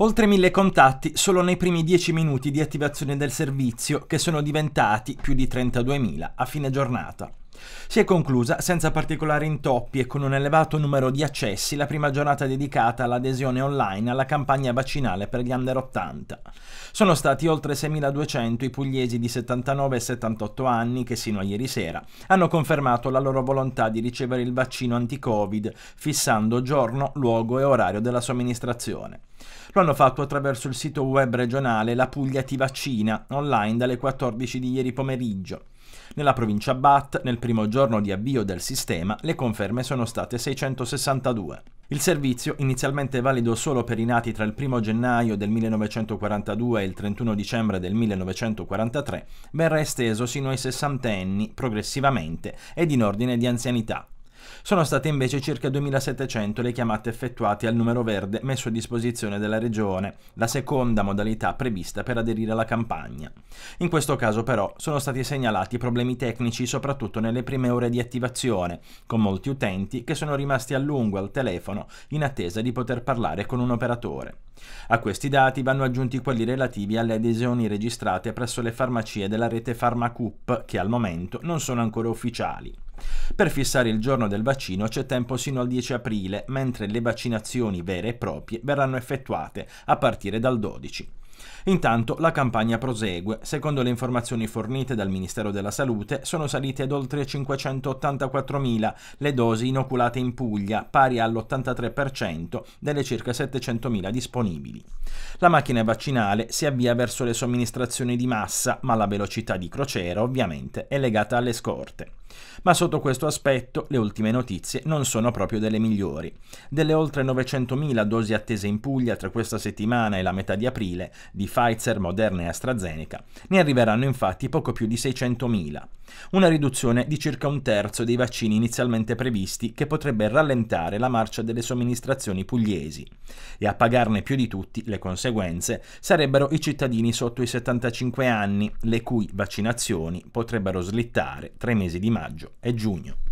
Oltre mille contatti solo nei primi 10 minuti di attivazione del servizio, che sono diventati più di 32.000 a fine giornata. Si è conclusa senza particolari intoppi e con un elevato numero di accessi la prima giornata dedicata all'adesione online alla campagna vaccinale per gli under 80. Sono stati oltre 6.200 i pugliesi di 79 e 78 anni che sino a ieri sera hanno confermato la loro volontà di ricevere il vaccino anti-Covid, fissando giorno, luogo e orario della somministrazione. Lo hanno fatto attraverso il sito web regionale La Puglia ti vaccina, online dalle 14 di ieri pomeriggio. Nella provincia BAT, nel primo giorno di avvio del sistema, le conferme sono state 662. Il servizio, inizialmente valido solo per i nati tra il 1 gennaio del 1942 e il 31 dicembre del 1943, verrà esteso sino ai sessantenni progressivamente ed in ordine di anzianità. Sono state invece circa 2.700 le chiamate effettuate al numero verde messo a disposizione della Regione, la seconda modalità prevista per aderire alla campagna. In questo caso però sono stati segnalati problemi tecnici soprattutto nelle prime ore di attivazione, con molti utenti che sono rimasti a lungo al telefono in attesa di poter parlare con un operatore. A questi dati vanno aggiunti quelli relativi alle adesioni registrate presso le farmacie della rete PharmaCoop che al momento non sono ancora ufficiali. Per fissare il giorno del vaccino c'è tempo sino al 10 aprile, mentre le vaccinazioni vere e proprie verranno effettuate a partire dal 12. Intanto la campagna prosegue. Secondo le informazioni fornite dal Ministero della Salute, sono salite ad oltre 584.000 le dosi inoculate in Puglia, pari all'83% delle circa 700.000 disponibili. La macchina vaccinale si avvia verso le somministrazioni di massa, ma la velocità di crociera ovviamente è legata alle scorte. Ma sotto questo aspetto le ultime notizie non sono proprio delle migliori. Delle oltre 900.000 dosi attese in Puglia tra questa settimana e la metà di aprile, di Pfizer, Moderna e AstraZeneca, ne arriveranno infatti poco più di 600.000, una riduzione di circa un terzo dei vaccini inizialmente previsti che potrebbe rallentare la marcia delle somministrazioni pugliesi. E a pagarne più di tutti le conseguenze sarebbero i cittadini sotto i 75 anni, le cui vaccinazioni potrebbero slittare tra i mesi di maggio e giugno.